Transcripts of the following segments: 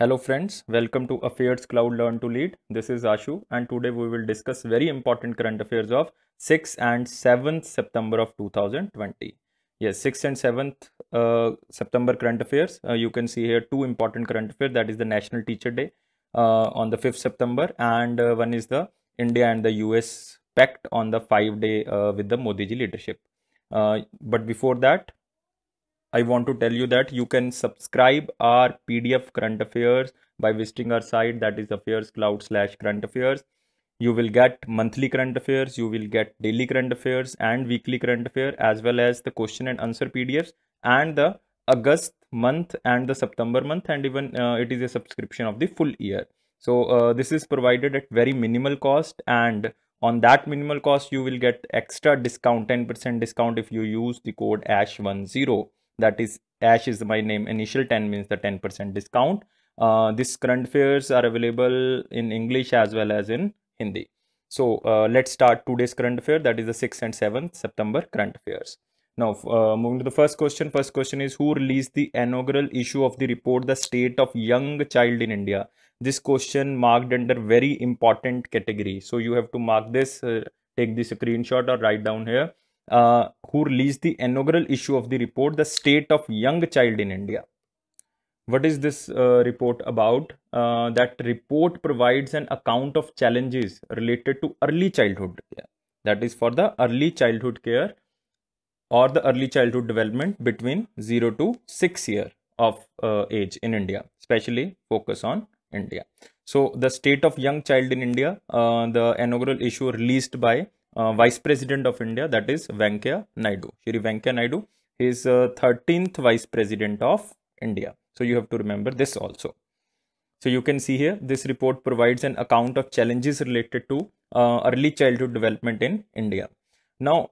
Hello friends, welcome to Affairs Cloud Learn to Lead. This is Ashu and today we will discuss very important current affairs of 6th and 7th September of 2020. Yes, 6th and 7th uh, September current affairs. Uh, you can see here two important current affairs that is the National Teacher Day uh, on the 5th September and uh, one is the India and the US pact on the 5 day uh, with the Modi leadership. Uh, but before that, I want to tell you that you can subscribe our PDF current affairs by visiting our site that is affairs cloud slash current affairs. You will get monthly current affairs, you will get daily current affairs and weekly current affair as well as the question and answer PDFs and the August month and the September month and even uh, it is a subscription of the full year. So uh, this is provided at very minimal cost and on that minimal cost you will get extra discount 10% discount if you use the code ASH10 that is ash is my name initial 10 means the 10% discount uh, current fares are available in english as well as in hindi so uh, let's start today's current affair that is the 6th and 7th September current affairs. Now uh, moving to the first question. First question is who released the inaugural issue of the report The State of Young Child in India? This question marked under very important category. So you have to mark this, uh, take the screenshot or write down here uh, who released the inaugural issue of the report, The State of Young Child in India. What is this uh, report about? Uh, that report provides an account of challenges related to early childhood That is for the early childhood care or the early childhood development between 0 to 6 year of uh, age in India, especially focus on India. So the state of young child in India, uh, the inaugural issue released by uh, Vice President of India, that is Venkaya Naidu. Shri Venkaya Naidu is uh, 13th Vice President of India. So you have to remember this also. So you can see here, this report provides an account of challenges related to uh, early childhood development in India. Now,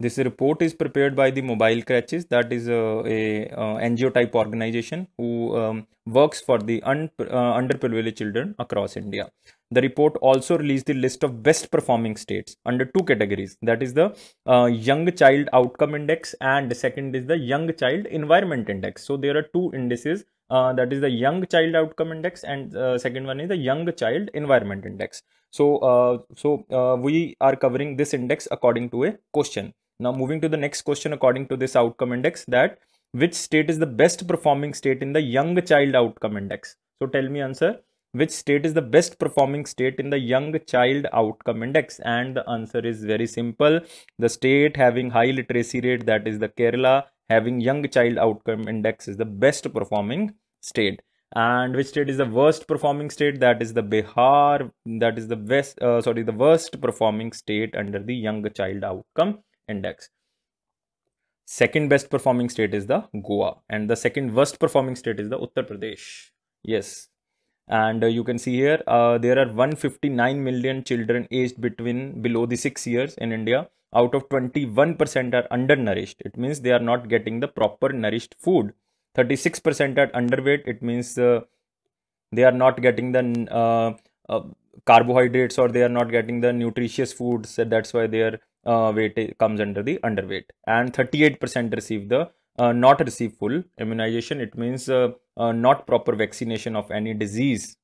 this report is prepared by the Mobile Crutches, that is a, a, a NGO type organization who um, works for the un, uh, underprivileged children across India. The report also released the list of best performing states under two categories. That is the uh, Young Child Outcome Index and the second is the Young Child Environment Index. So there are two indices. Uh, that is the Young Child Outcome Index and uh, second one is the Young Child Environment Index. So, uh, so uh, we are covering this index according to a question. Now moving to the next question according to this outcome index that which state is the best performing state in the young child outcome index? So tell me answer which state is the best performing state in the young child outcome index and the answer is very simple the state having high literacy rate that is the kerala having young child outcome index is the best performing state and which state is the worst performing state that is the bihar that is the best uh, sorry the worst performing state under the young child outcome index. Second best performing state is the Goa and the second worst performing state is the Uttar Pradesh. Yes. And uh, you can see here, uh, there are 159 million children aged between below the 6 years in India. Out of 21% are undernourished. It means they are not getting the proper nourished food. 36% are underweight. It means uh, they are not getting the uh, uh, carbohydrates or they are not getting the nutritious foods so that's why they are uh, weight comes under the underweight and 38% receive the uh, not receive full immunization it means uh, uh not proper vaccination of any disease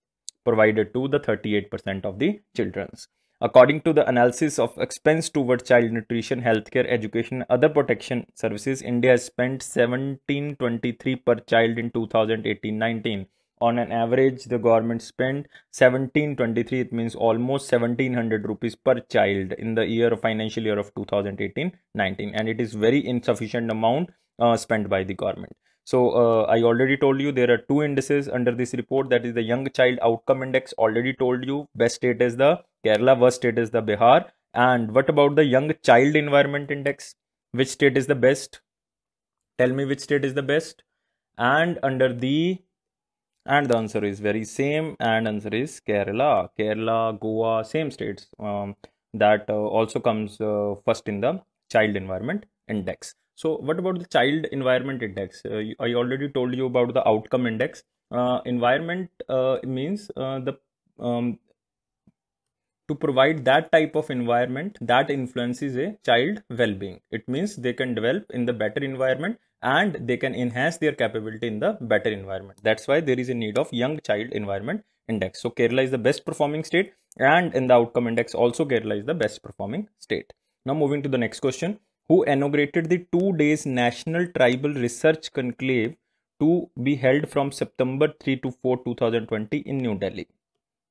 provided to the 38% of the children's according to the analysis of expense toward child nutrition healthcare education other protection services india has spent 1723 per child in 2018-19 on an average the government spent 1723 it means almost 1700 rupees per child in the year financial year of 2018-19 and it is very insufficient amount uh, spent by the government so uh, i already told you there are two indices under this report that is the young child outcome index already told you best state is the kerala worst state is the bihar and what about the young child environment index which state is the best tell me which state is the best and under the and the answer is very same and answer is Kerala. Kerala, Goa, same states um, that uh, also comes uh, first in the child environment index. So what about the child environment index? Uh, I already told you about the outcome index. Uh, environment uh, means uh, the um, to provide that type of environment that influences a child well-being. It means they can develop in the better environment and they can enhance their capability in the better environment. That's why there is a need of young child environment index. So Kerala is the best performing state and in the outcome index also Kerala is the best performing state. Now moving to the next question. Who inaugurated the two days national tribal research conclave to be held from September 3 to 4 2020 in New Delhi?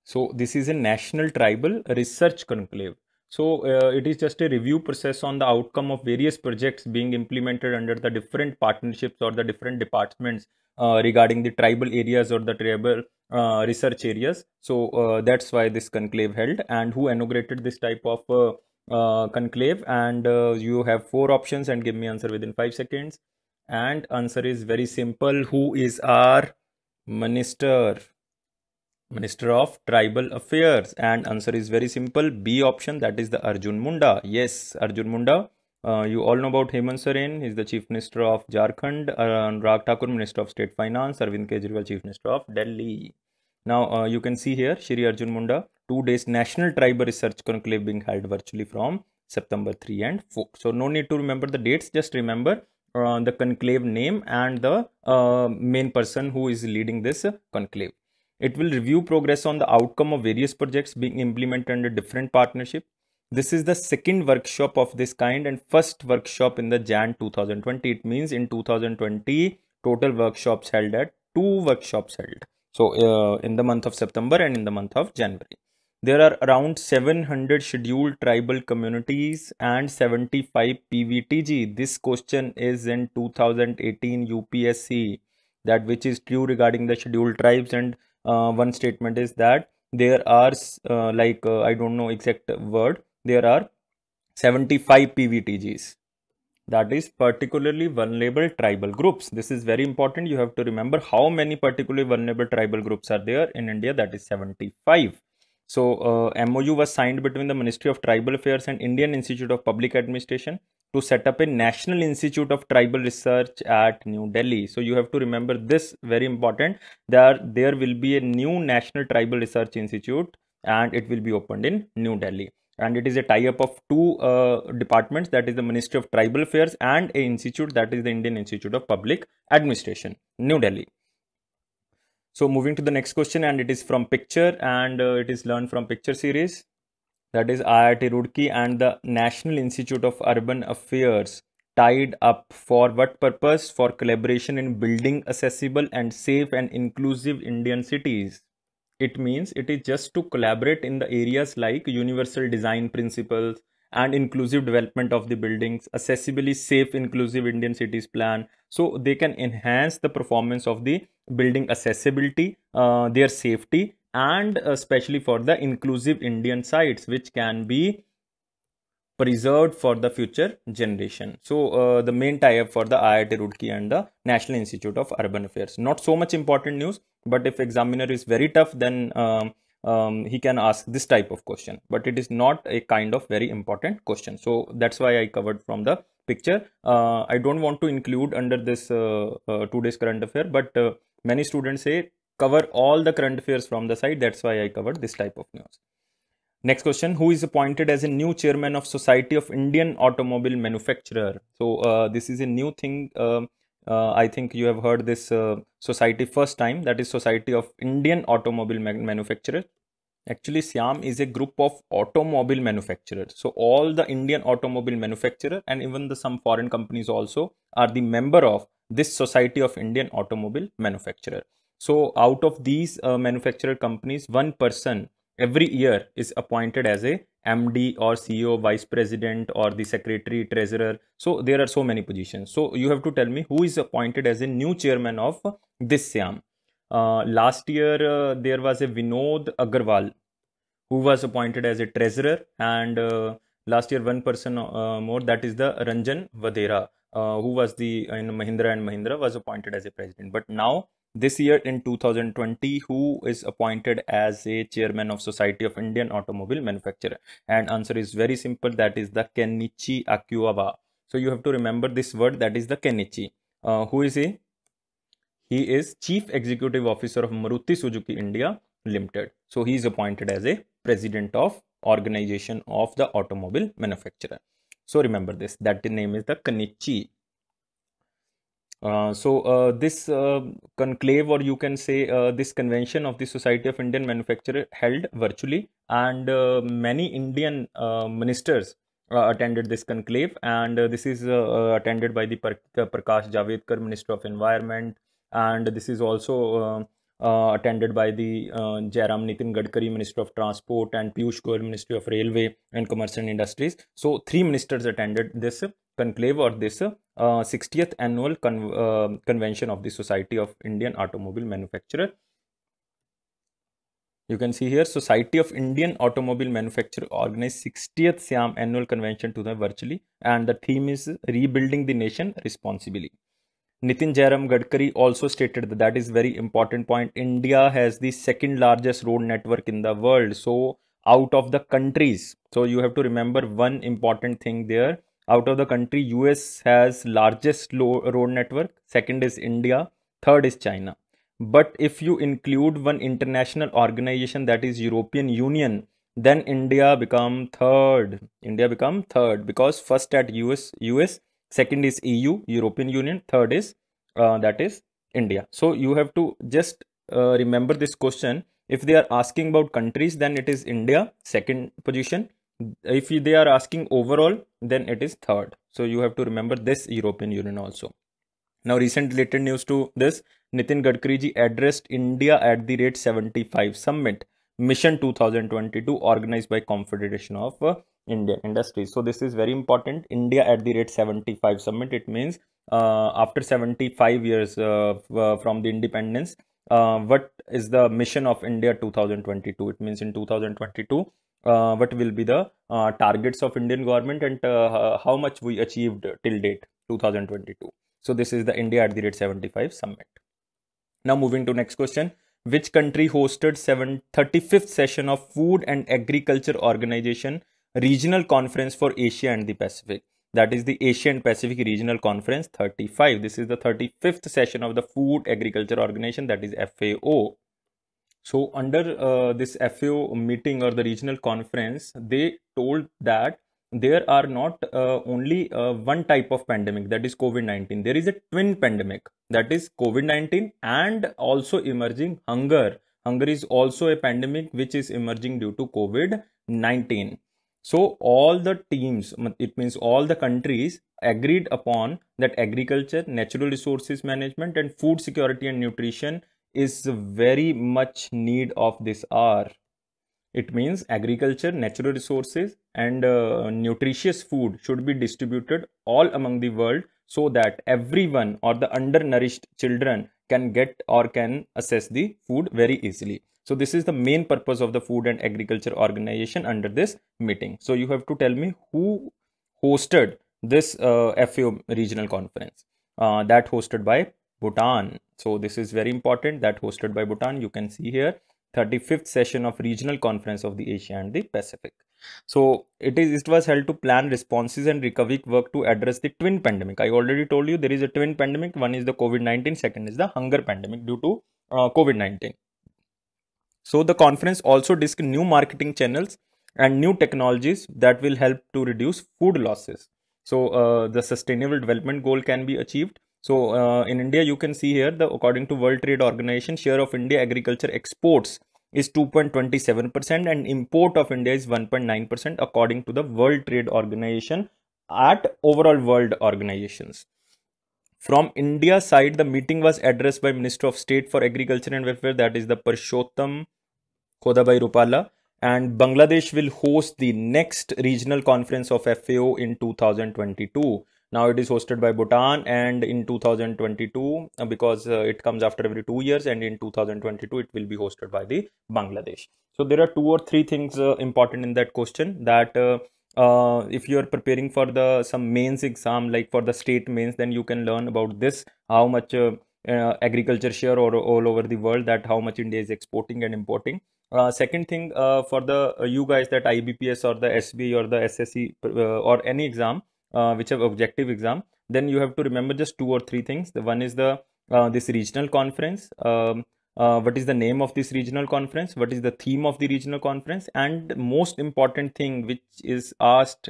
So this is a national tribal research conclave so uh, it is just a review process on the outcome of various projects being implemented under the different partnerships or the different departments uh, regarding the tribal areas or the tribal uh, research areas. So uh, that's why this conclave held and who inaugurated this type of uh, uh, conclave and you have four options and give me answer within five seconds. And answer is very simple. Who is our minister? Minister of Tribal Affairs and answer is very simple B option that is the Arjun Munda. Yes, Arjun Munda. Uh, you all know about Hemant Soren, he's the Chief Minister of Jharkhand, uh, Anurag uh, Thakur, Minister of State Finance, Arvind Kejriwal, Chief Minister of Delhi. Now uh, you can see here Shri Arjun Munda, two days National Tribal Research Conclave being held virtually from September 3 and 4. So no need to remember the dates, just remember uh, the conclave name and the uh, main person who is leading this conclave. It will review progress on the outcome of various projects being implemented under different partnership. This is the second workshop of this kind and first workshop in the Jan 2020. It means in 2020, total workshops held at two workshops held. So uh, in the month of September and in the month of January. There are around 700 scheduled tribal communities and 75 PVTG. This question is in 2018 UPSC that which is true regarding the scheduled tribes and uh, one statement is that there are uh, like uh, i don't know exact word there are 75 pvtgs that is particularly vulnerable tribal groups this is very important you have to remember how many particularly vulnerable tribal groups are there in india that is 75 so uh, MOU was signed between the Ministry of Tribal Affairs and Indian Institute of Public Administration to set up a National Institute of Tribal Research at New Delhi. So you have to remember this very important. There, there will be a new National Tribal Research Institute and it will be opened in New Delhi. And it is a tie-up of two uh, departments that is the Ministry of Tribal Affairs and a institute that is the Indian Institute of Public Administration, New Delhi. So moving to the next question and it is from picture and uh, it is learned from picture series. That is IIT Roorkee and the National Institute of Urban Affairs tied up for what purpose? For collaboration in building accessible and safe and inclusive Indian cities. It means it is just to collaborate in the areas like universal design principles, and inclusive development of the buildings, accessibly safe inclusive Indian cities plan. So they can enhance the performance of the building accessibility, uh, their safety and especially uh, for the inclusive Indian sites which can be preserved for the future generation. So uh, the main tie-up for the IIT Roorkee and the National Institute of Urban Affairs. Not so much important news, but if examiner is very tough, then um, um, he can ask this type of question but it is not a kind of very important question so that's why i covered from the picture uh, i don't want to include under this uh, uh, today's current affair but uh, many students say cover all the current affairs from the site that's why i covered this type of news next question who is appointed as a new chairman of society of indian automobile manufacturer so uh, this is a new thing um, uh, I think you have heard this uh, society first time that is Society of Indian Automobile Man Manufacturers. Actually, Siam is a group of automobile manufacturers. So all the Indian automobile manufacturer and even the some foreign companies also are the member of this Society of Indian Automobile Manufacturer. So out of these uh, manufacturer companies, one person every year is appointed as a MD or CEO, vice president, or the secretary, treasurer. So there are so many positions. So you have to tell me who is appointed as a new chairman of this SIAM. Uh, last year, uh, there was a Vinod Agarwal who was appointed as a treasurer, and uh, last year, one person uh, more that is the Ranjan Vadera, uh, who was the in Mahindra and Mahindra was appointed as a president. But now this year in 2020 who is appointed as a chairman of society of indian automobile manufacturer and answer is very simple that is the kenichi Akiyawa. so you have to remember this word that is the kenichi uh, who is he he is chief executive officer of maruti suzuki india limited so he is appointed as a president of organization of the automobile manufacturer so remember this that the name is the kenichi uh, so uh, this uh, conclave or you can say uh, this convention of the Society of Indian Manufacturer, held virtually and uh, many Indian uh, ministers attended this conclave and this is attended by the per- Prakash Javadkar, Minister of Environment and this is also um, attended by the Jairam Nitin Gadkari, Minister of Transport and Piyush Goyal, Ministry of Railway and Commerce and Industries. So three ministers attended this conclave or this uh, 60th annual con uh, convention of the Society of Indian Automobile Manufacturer. You can see here Society of Indian Automobile Manufacturer organized 60th Siam annual convention to them virtually and the theme is rebuilding the nation responsibly. Nitin Jairam Gadkari also stated that that is very important point. India has the second largest road network in the world. So out of the countries. So you have to remember one important thing there out of the country us has largest road network second is india third is china but if you include one international organization that is european union then india become third india become third because first at us us second is eu european union third is uh, that is india so you have to just uh, remember this question if they are asking about countries then it is india second position if they are asking overall then it is third so you have to remember this european union also now recent related news to this nitin gadkari ji addressed india at the rate 75 summit mission 2022 organized by confederation of uh, indian industry so this is very important india at the rate 75 summit it means uh, after 75 years uh, from the independence uh, what is the mission of india 2022 it means in 2022 uh, what will be the uh, targets of Indian government and uh, how much we achieved till date 2022. So this is the India at the rate 75 summit. Now moving to next question. Which country hosted 7, 35th session of Food and Agriculture Organization Regional Conference for Asia and the Pacific? That is the Asian Pacific Regional Conference 35. This is the 35th session of the Food Agriculture Organization that is FAO. So under uh, this FAO meeting or the regional conference, they told that there are not uh, only uh, one type of pandemic that is COVID-19. There is a twin pandemic that is COVID-19 and also emerging hunger. Hunger is also a pandemic which is emerging due to COVID-19. So all the teams, it means all the countries agreed upon that agriculture, natural resources management and food security and nutrition is very much need of this hour it means agriculture natural resources and uh, nutritious food should be distributed all among the world so that everyone or the undernourished children can get or can access the food very easily so this is the main purpose of the food and agriculture organization under this meeting so you have to tell me who hosted this uh, fao regional conference uh, that hosted by Bhutan. So this is very important that hosted by Bhutan. You can see here 35th session of regional conference of the Asia and the Pacific. So it is it was held to plan responses and recovery work to address the twin pandemic. I already told you there is a twin pandemic. One is the COVID-19, second is the hunger pandemic due to uh, COVID-19. So the conference also discussed new marketing channels and new technologies that will help to reduce food losses. So uh, the sustainable development goal can be achieved so uh, in India, you can see here the according to World Trade Organization, share of India agriculture exports is 2.27% and import of India is 1.9% according to the World Trade Organization at overall world organizations. From India side, the meeting was addressed by Minister of State for Agriculture and Welfare, that is the Parshottam Khodabai Rupala. And Bangladesh will host the next regional conference of FAO in 2022 now it is hosted by bhutan and in 2022 uh, because uh, it comes after every two years and in 2022 it will be hosted by the bangladesh so there are two or three things uh, important in that question that uh, uh, if you are preparing for the some mains exam like for the state mains then you can learn about this how much uh, agriculture share or all over the world that how much india is exporting and importing uh, second thing uh, for the uh, you guys that IBPS or the SB or the SSC or any exam uh, have objective exam, then you have to remember just two or three things. The one is the uh, this regional conference. Um, uh, what is the name of this regional conference? What is the theme of the regional conference? And most important thing which is asked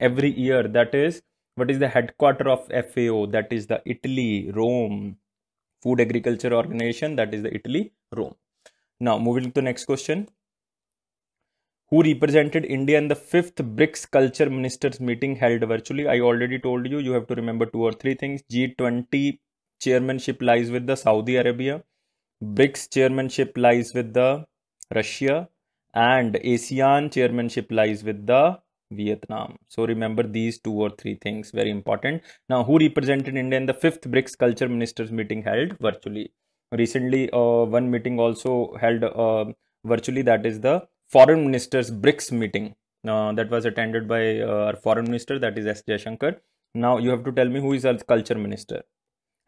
every year that is what is the headquarter of FAO? That is the Italy, Rome. Food Agriculture Organization that is the Italy, Rome. Now moving to the next question who represented India in the fifth BRICS culture ministers meeting held virtually. I already told you, you have to remember two or three things. G20 chairmanship lies with the Saudi Arabia. BRICS chairmanship lies with the Russia and ASEAN chairmanship lies with the Vietnam. So remember these two or three things very important. Now who represented India in the fifth BRICS culture ministers meeting held virtually. Recently uh, one meeting also held uh, virtually that is the foreign ministers BRICS meeting uh, that was attended by uh, our foreign minister, that is S. Jayashankar. Now you have to tell me who is our culture minister.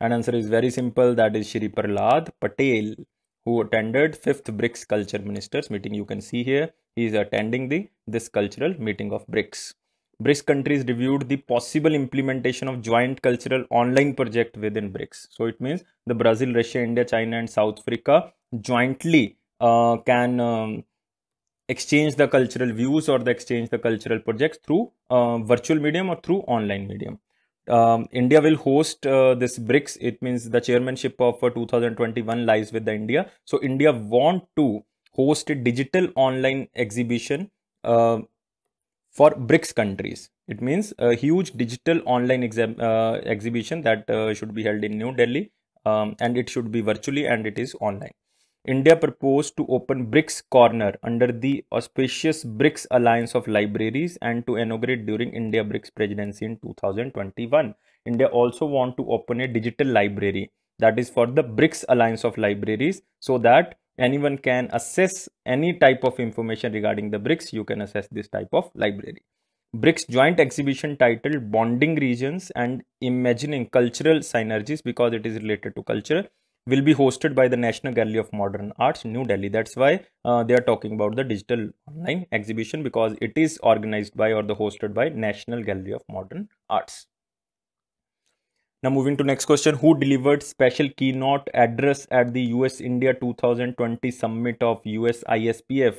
And answer is very simple. That is Shri Parlad Patel, who attended fifth BRICS culture ministers meeting. You can see here he is attending the this cultural meeting of BRICS. BRICS countries reviewed the possible implementation of joint cultural online project within BRICS. So it means the Brazil, Russia, India, China, and South Africa jointly uh, can um, exchange the cultural views or the exchange the cultural projects through uh, virtual medium or through online medium. Um, India will host uh, this BRICS. It means the chairmanship of uh, 2021 lies with the India. So India want to host a digital online exhibition uh, for BRICS countries. It means a huge digital online exam, uh, exhibition that uh, should be held in New Delhi um, and it should be virtually and it is online. India proposed to open BRICS Corner under the auspicious BRICS Alliance of Libraries and to inaugurate during India BRICS presidency in 2021. India also want to open a digital library that is for the BRICS Alliance of Libraries so that anyone can assess any type of information regarding the BRICS. You can assess this type of library. BRICS joint exhibition titled Bonding Regions and Imagining Cultural Synergies because it is related to culture will be hosted by the National Gallery of Modern Arts, New Delhi. That's why uh, they are talking about the digital online exhibition because it is organized by or the hosted by National Gallery of Modern Arts. Now moving to next question, who delivered special keynote address at the US India 2020 summit of US ISPF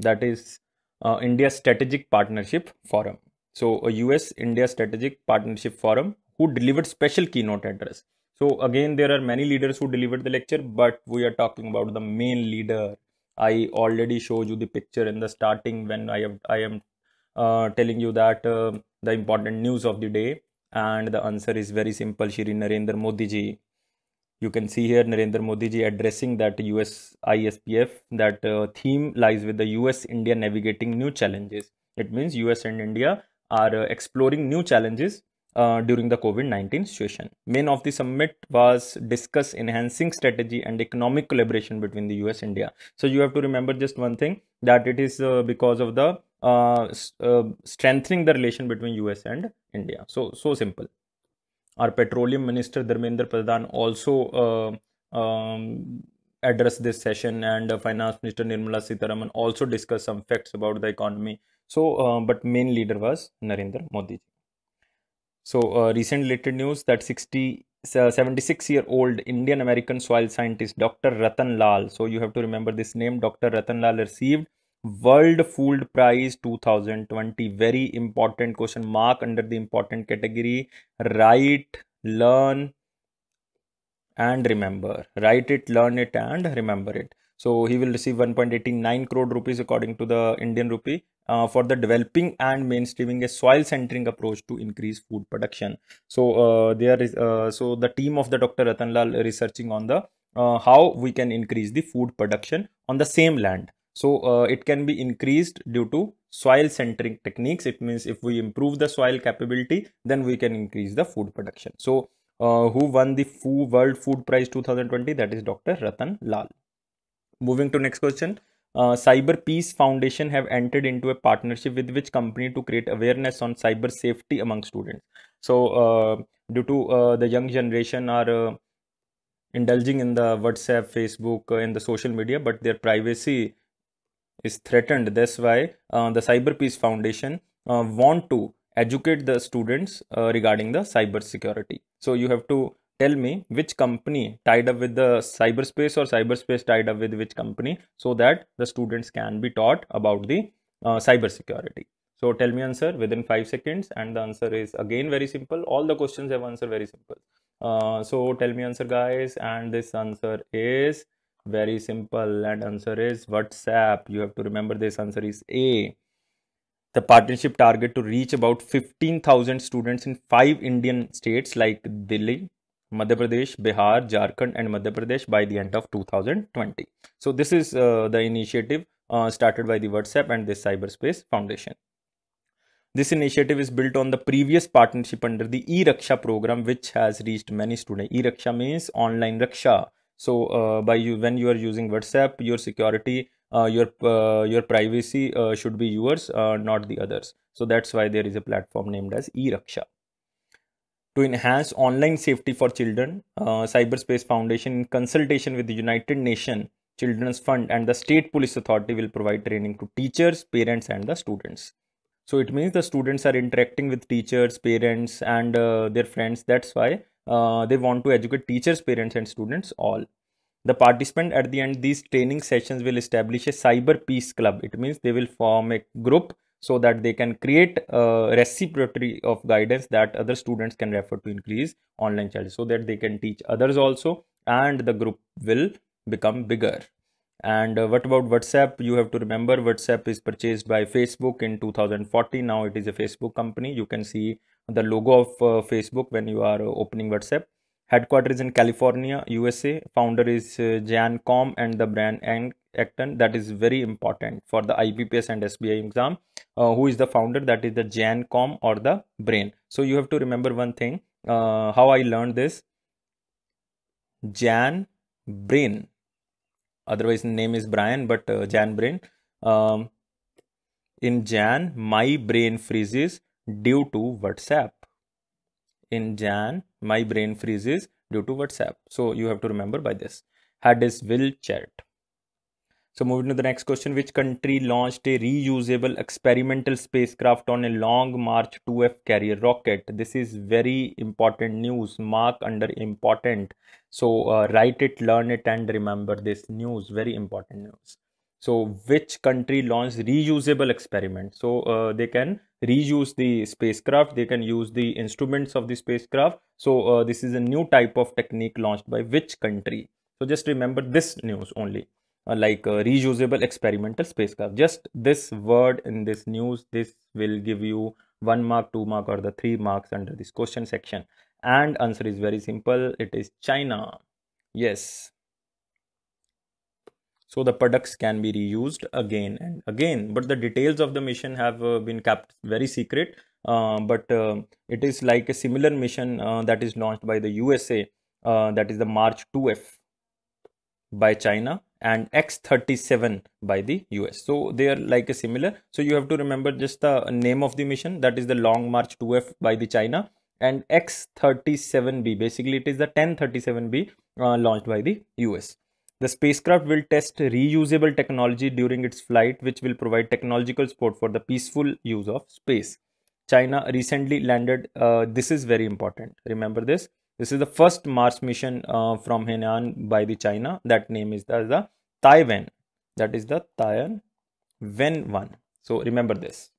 that is uh, India Strategic Partnership Forum. So a US India Strategic Partnership Forum who delivered special keynote address. So again, there are many leaders who delivered the lecture, but we are talking about the main leader. I already showed you the picture in the starting when I, I am uh, telling you that uh, the important news of the day. And the answer is very simple, Shri Narendra Modi ji. You can see here Narendra Modi ji addressing that US ISPF, that uh, theme lies with the US India navigating new challenges. It means US and India are uh, exploring new challenges uh, during the COVID-19 situation. Main of the summit was discuss enhancing strategy and economic collaboration between the US and India. So you have to remember just one thing that it is uh, because of the uh, uh strengthening the relation between US and India. So, so simple. Our petroleum minister Dharmendra Pradhan also uh, um, addressed this session and finance minister Nirmala Sitaraman also discussed some facts about the economy. So, but main leader was Narendra Modi. So uh, recent related news that 60 uh, 76 year old Indian American soil scientist Dr. Ratan Lal. So you have to remember this name. Dr. Ratan Lal received World Food Prize 2020. Very important question mark under the important category. Write, learn, and remember. Write it, learn it, and remember it. So he will receive 1.89 crore rupees according to the Indian rupee uh, for the developing and mainstreaming a soil-centering approach to increase food production. So uh, there is uh, so the team of the Dr. Ratanlal researching on the uh, how we can increase the food production on the same land. So uh, it can be increased due to soil-centering techniques. It means if we improve the soil capability, then we can increase the food production. So uh, who won the World Food Prize 2020? That is Dr. Ratan Lal. Moving to next question. Uh, cyber Peace Foundation have entered into a partnership with which company to create awareness on cyber safety among students. So, uh, due to uh, the young generation are uh, indulging in the WhatsApp, Facebook, uh, in the social media, but their privacy is threatened. That's why uh, the Cyber Peace Foundation want to educate the students regarding the cyber security. So, you have to tell me which company tied up with the cyberspace or cyberspace tied up with which company so that the students can be taught about the uh, cybersecurity. So tell me answer within 5 seconds and the answer is again very simple. All the questions have answer very simple. Uh, so tell me answer guys and this answer is very simple and answer is WhatsApp. You have to remember this answer is A. The partnership target to reach about 15,000 students in five Indian states like Delhi, Madhya Pradesh, Bihar, Jharkhand, and Madhya Pradesh by the end of 2020. So, this is uh, the initiative uh, started by the WhatsApp and the Cyberspace Foundation. This initiative is built on the previous partnership under the e-Raksha program, which has reached many students. E-Raksha means online Raksha. So, uh, by you, when you are using WhatsApp, your security, uh, your uh, your privacy uh, should be yours, not the others. So that's why there is a platform named as e-Raksha to enhance online safety for children, uh, Cyberspace Foundation, in consultation with the United Nations Children's Fund and the State Police Authority, will provide training to teachers, parents, and the students. So it means the students are interacting with teachers, parents, and uh, their friends. That's why uh, they want to educate teachers, parents, and students all. The participant at the end these training sessions will establish a cyber peace club. It means they will form a group so that they can create a reciprocity of guidance that other students can refer to increase online challenge so that they can teach others also and the group will become bigger and uh, what about whatsapp you have to remember whatsapp is purchased by facebook in 2014 now it is a facebook company you can see the logo of uh, facebook when you are uh, opening whatsapp headquarters in California, USA. Founder is uh, Jan Com and the brand and Acton. That is very important for the IBPS and SBI exam. Uh, who is the founder? That is the Jan Com or the brain. So you have to remember one thing. Uh, how I learned this. Jan Brain. Otherwise, name is Brian, but uh, Jan Brain. Um, in Jan, my brain freezes due to WhatsApp. In Jan, my brain freezes due to WhatsApp. So you have to remember by this. is will chat. So moving to the next question, which country launched a reusable experimental spacecraft on a long March 2F carrier rocket? This is very important news, mark under important. So uh, write it, learn it and remember this news, very important news. So which country launched reusable experiment? So uh, they can reuse the spacecraft they can use the instruments of the spacecraft so uh, this is a new type of technique launched by which country so just remember this news only uh, like uh, reusable experimental spacecraft just this word in this news this will give you one mark two mark or the three marks under this question section and answer is very simple it is china yes so the products can be reused again and again but the details of the mission have uh, been kept very secret uh, but uh, it is like a similar mission uh, that is launched by the usa uh, that is the march 2f by china and x37 by the us so they are like a similar so you have to remember just the name of the mission that is the long march 2f by the china and x37b basically it is the 1037b uh, launched by the us the spacecraft will test reusable technology during its flight, which will provide technological support for the peaceful use of space. China recently landed, uh, this is very important, remember this. This is the first Mars mission uh, from Hainan by the China. That name is the, the Taiwan. That is the Taiwan one. So remember this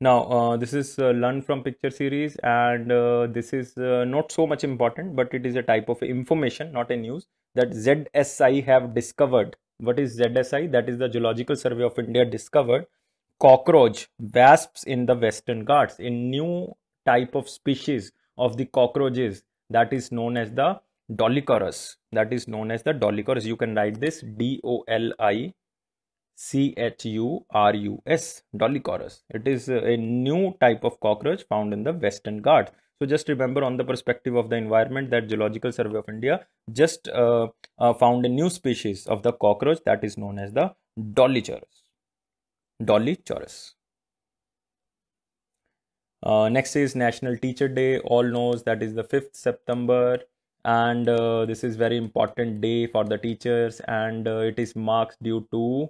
now uh, this is uh, learn from picture series and uh, this is uh, not so much important but it is a type of information not a news that ZSI have discovered what is ZSI that is the geological survey of India discovered cockroach wasps in the western ghats a new type of species of the cockroaches that is known as the dolichorus that is known as the dolichorus you can write this D O L I C-H-U-R-U-S, dolichorus. It is a new type of cockroach found in the Western Ghats. So just remember on the perspective of the environment that Geological Survey of India just uh, uh, found a new species of the cockroach that is known as the dolichorus. Dolichorus. Uh, next is National Teacher Day. All knows that is the 5th September and uh, this is very important day for the teachers and uh, it is marked due to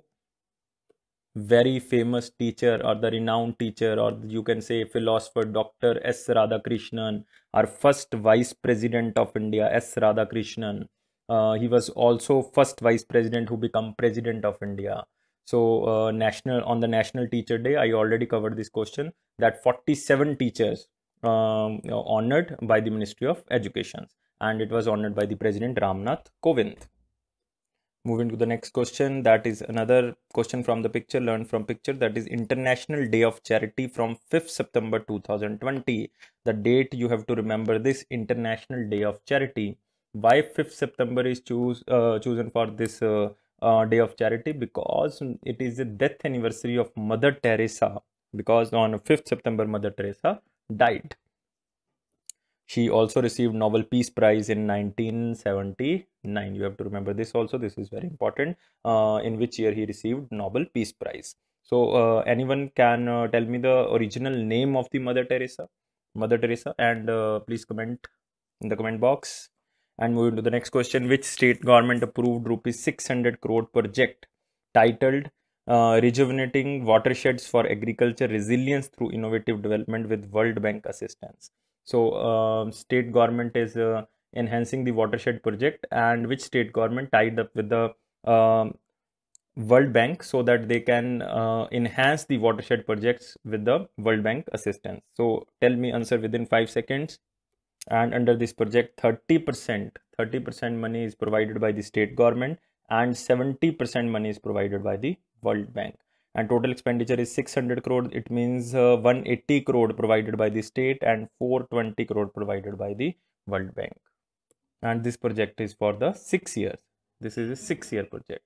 very famous teacher or the renowned teacher or you can say philosopher Dr. S. Radhakrishnan, our first vice president of India, S. Radhakrishnan. Uh, he was also first vice president who become president of India. So uh, national on the National Teacher Day, I already covered this question that 47 teachers um, honored by the Ministry of Education and it was honored by the President Ramnath Kovind moving to the next question that is another question from the picture learned from picture that is international day of charity from 5th september 2020 the date you have to remember this international day of charity why 5th september is choose uh, chosen for this uh, uh, day of charity because it is the death anniversary of mother teresa because on 5th september mother teresa died she also received Nobel Peace Prize in 1979. You have to remember this also. This is very important. Uh, in which year he received Nobel Peace Prize. So uh, anyone can uh, tell me the original name of the Mother Teresa, Mother Teresa, and uh, please comment in the comment box. And moving to the next question, which state government approved rupees 600 crore project titled uh, rejuvenating watersheds for agriculture resilience through innovative development with world bank assistance so um, state government is uh, enhancing the watershed project and which state government tied up with the um, World Bank so that they can uh, enhance the watershed projects with the World Bank assistance. So tell me answer within 5 seconds and under this project 30% 30% money is provided by the state government and 70% money is provided by the World Bank and total expenditure is 600 crore it means uh, 180 crore provided by the state and 420 crore provided by the world bank and this project is for the 6 years this is a 6 year project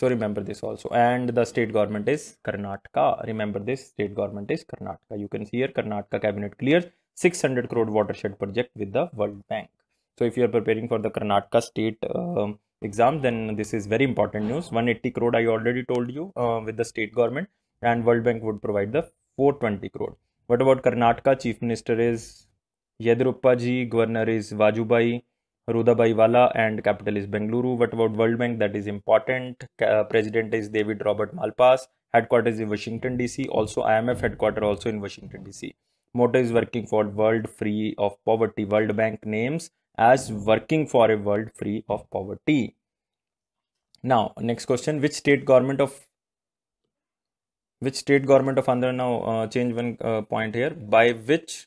so remember this also and the state government is Karnataka remember this state government is Karnataka you can see here Karnataka cabinet clears 600 crore watershed project with the world bank so if you are preparing for the Karnataka state um, exam then this is very important news 180 crore i already told you uh, with the state government and world bank would provide the 420 crore what about karnataka chief minister is yadurappa ji governor is vajubai Ruda Baiwala and capital is Bengaluru. What about World Bank? That is important. Uh, President is David Robert Malpass. Headquarters in Washington DC. Also IMF headquarters also in Washington DC. motor is working for World Free of Poverty. World Bank names as working for a world free of poverty. Now, next question, which state government of which state government of Andhra now uh, change one uh, point here by which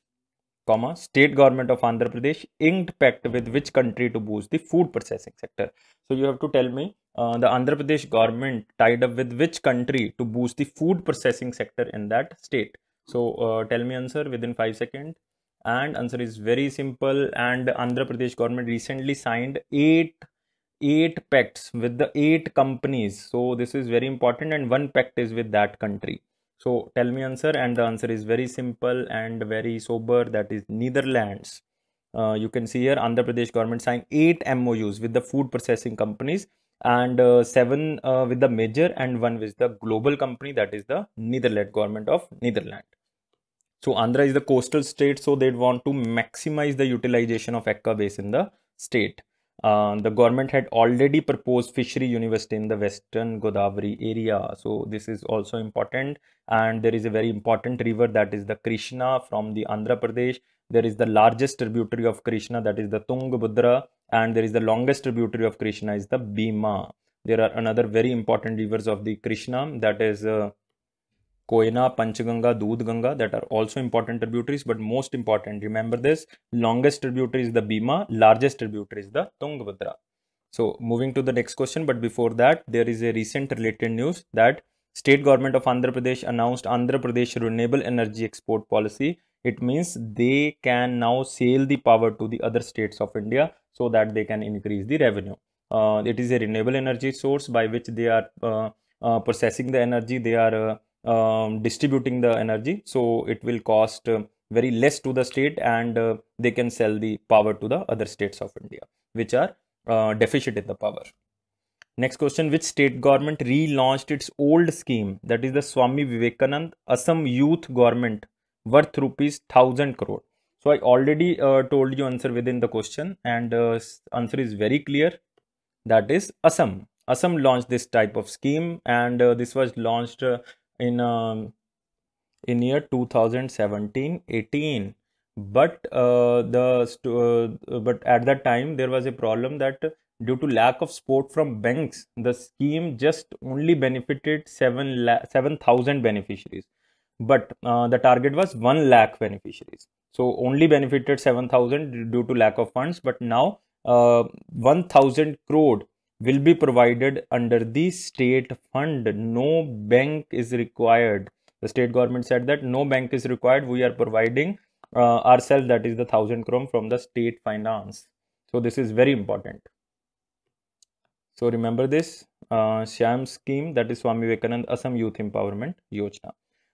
comma state government of Andhra Pradesh inked pact with which country to boost the food processing sector. So you have to tell me uh, the Andhra Pradesh government tied up with which country to boost the food processing sector in that state. So uh, tell me answer within five seconds and answer is very simple and andhra pradesh government recently signed eight eight pacts with the eight companies so this is very important and one pact is with that country so tell me answer and the answer is very simple and very sober that is netherlands uh, you can see here andhra pradesh government signed eight mous with the food processing companies and uh, seven uh, with the major and one with the global company that is the netherlands government of netherlands so Andhra is the coastal state, so they'd want to maximize the utilization of Akka base in the state. Uh, the government had already proposed fishery university in the western Godavari area. So this is also important. And there is a very important river that is the Krishna from the Andhra Pradesh. There is the largest tributary of Krishna that is the Tungabhadra. And there is the longest tributary of Krishna is the Bhima. There are another very important rivers of the Krishna that is uh, Koina, Panchaganga, Dudhganga that are also important tributaries but most important remember this longest tributary is the Bhima, largest tributary is the Tungabhadra. So moving to the next question but before that there is a recent related news that state government of Andhra Pradesh announced Andhra Pradesh renewable energy export policy. It means they can now sell the power to the other states of India so that they can increase the revenue. Uh, it is a renewable energy source by which they are uh, uh, processing the energy, they are uh, um, distributing the energy so it will cost uh, very less to the state and uh, they can sell the power to the other states of India which are uh, deficient in the power. Next question which state government relaunched its old scheme that is the Swami Vivekanand Assam Youth Government worth rupees 1000 crore. So I already uh, told you answer within the question and uh, answer is very clear that is Assam. Assam launched this type of scheme and uh, this was launched in um, in year 2017-18 but uh, the uh, but at that time there was a problem that due to lack of support from banks the scheme just only benefited 7 7000 beneficiaries but uh, the target was 1 lakh beneficiaries so only benefited 7000 due to lack of funds but now uh, 1000 crore will be provided under the state fund. No bank is required. The state government said that no bank is required. We are providing uh, ourselves, that is the thousand crore from the state finance. So this is very important. So remember this uh, Shyam scheme that is Swami Vivekanand Assam Youth Empowerment Yojana.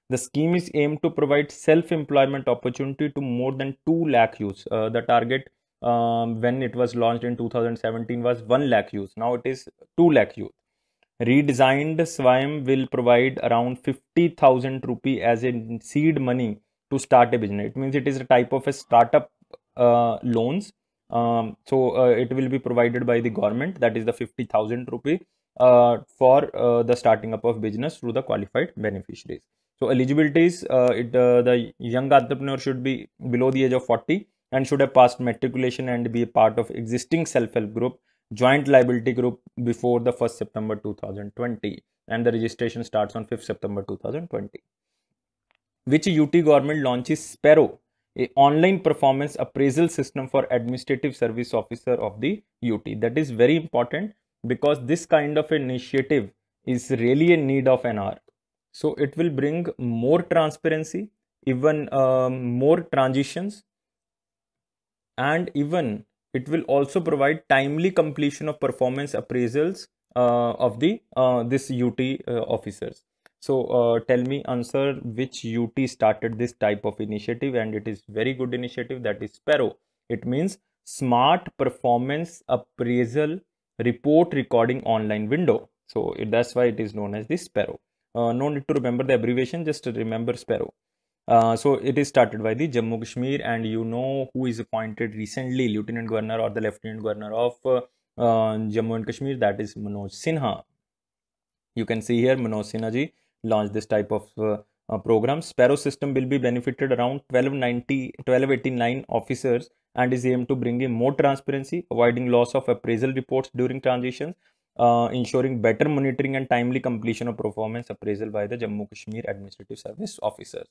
The scheme is aimed to provide self-employment opportunity to more than 2 lakh youths. Uh, the target um, when it was launched in 2017 was 1 lakh youth. Now it is 2 lakh youth. Redesigned Swayam will provide around 50,000 rupee as in seed money to start a business. It means it is a type of a startup uh, loans. Um, so uh, it will be provided by the government that is the 50,000 rupee uh, for uh, the starting up of business through the qualified beneficiaries. So eligibilities, uh, it, uh, the young entrepreneur should be below the age of 40 and should have passed matriculation and be part of existing self-help group joint liability group before the 1st September 2020 and the registration starts on 5th September 2020. Which UT government launches Sparrow, a online performance appraisal system for administrative service officer of the UT. That is very important because this kind of initiative is really in need of an hour. So it will bring more transparency, even um, more transitions and even it will also provide timely completion of performance appraisals uh, of the uh, this UT uh, officers. So uh, tell me answer which UT started this type of initiative and it is very good initiative that is Sparrow. It means smart performance appraisal report recording online window. So it, that's why it is known as the Sparrow. Uh, no need to remember the abbreviation, just remember Sparrow. Uh, so it is started by the Jammu Kashmir, and you know who is appointed recently, Lieutenant Governor or the Lieutenant Governor of uh, uh, Jammu and Kashmir, that is Manoj Sinha. You can see here Manoj Sinha ji launched this type of uh, uh, program. Sparrow system will be benefited around 1290, 1289 officers and is aimed to bring in more transparency, avoiding loss of appraisal reports during transitions, uh, ensuring better monitoring and timely completion of performance appraisal by the Jammu Kashmir Administrative Service officers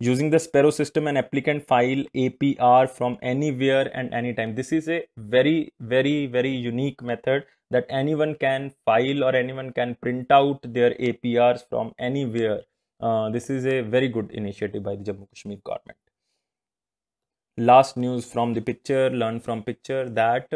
using the Sparrow system, an applicant file APR from anywhere and anytime. This is a very, very, very unique method that anyone can file or anyone can print out their APRs from anywhere. Uh, this is a very good initiative by the Jammu Kashmir government. Last news from the picture, learn from picture that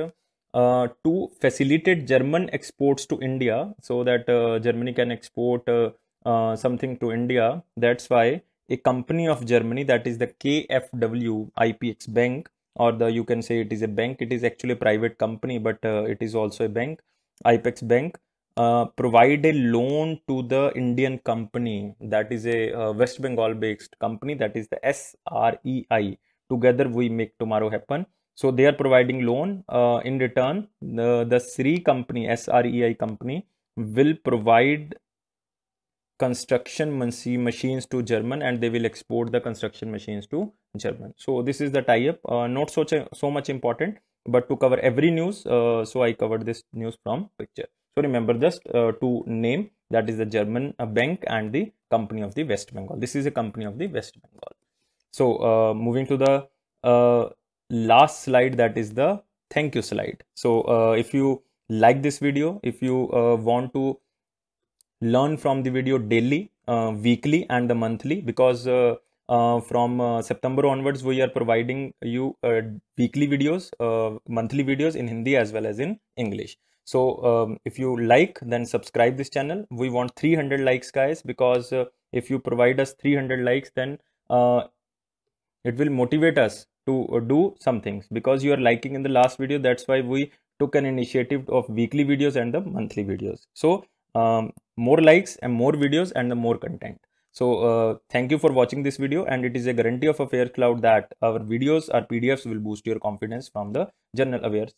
uh, to facilitate German exports to India so that uh, Germany can export uh, uh, something to India. That's why a company of Germany that is the KfW IPX bank or the you can say it is a bank it is actually a private company but uh, it is also a bank IPX bank uh, provide a loan to the Indian company that is a uh, West Bengal based company that is the SREI together we make tomorrow happen so they are providing loan uh, in return the, the Sri company SREI company will provide construction machines to German and they will export the construction machines to German. So this is the tie-up, uh, not so, so much important, but to cover every news, uh, so I covered this news from picture. So remember just uh, to name that is the German uh, bank and the company of the West Bengal. This is a company of the West Bengal. So uh, moving to the uh, last slide that is the thank you slide. So if you like this video, if you want to learn from the video daily, uh, weekly, and the monthly because uh, uh, from uh, September onwards, we are providing you uh, weekly videos, uh, monthly videos in Hindi as well as in English. So um, if you like, then subscribe this channel. We want 300 likes, guys, because if you provide us 300 likes, then it will motivate us to do some things because you are liking in the last video. That's why we took an initiative of weekly videos and the monthly videos. So um, more likes and more videos and the more content. So uh, thank you for watching this video and it is a guarantee of a fair cloud that our videos, our PDFs will boost your confidence from the general aware.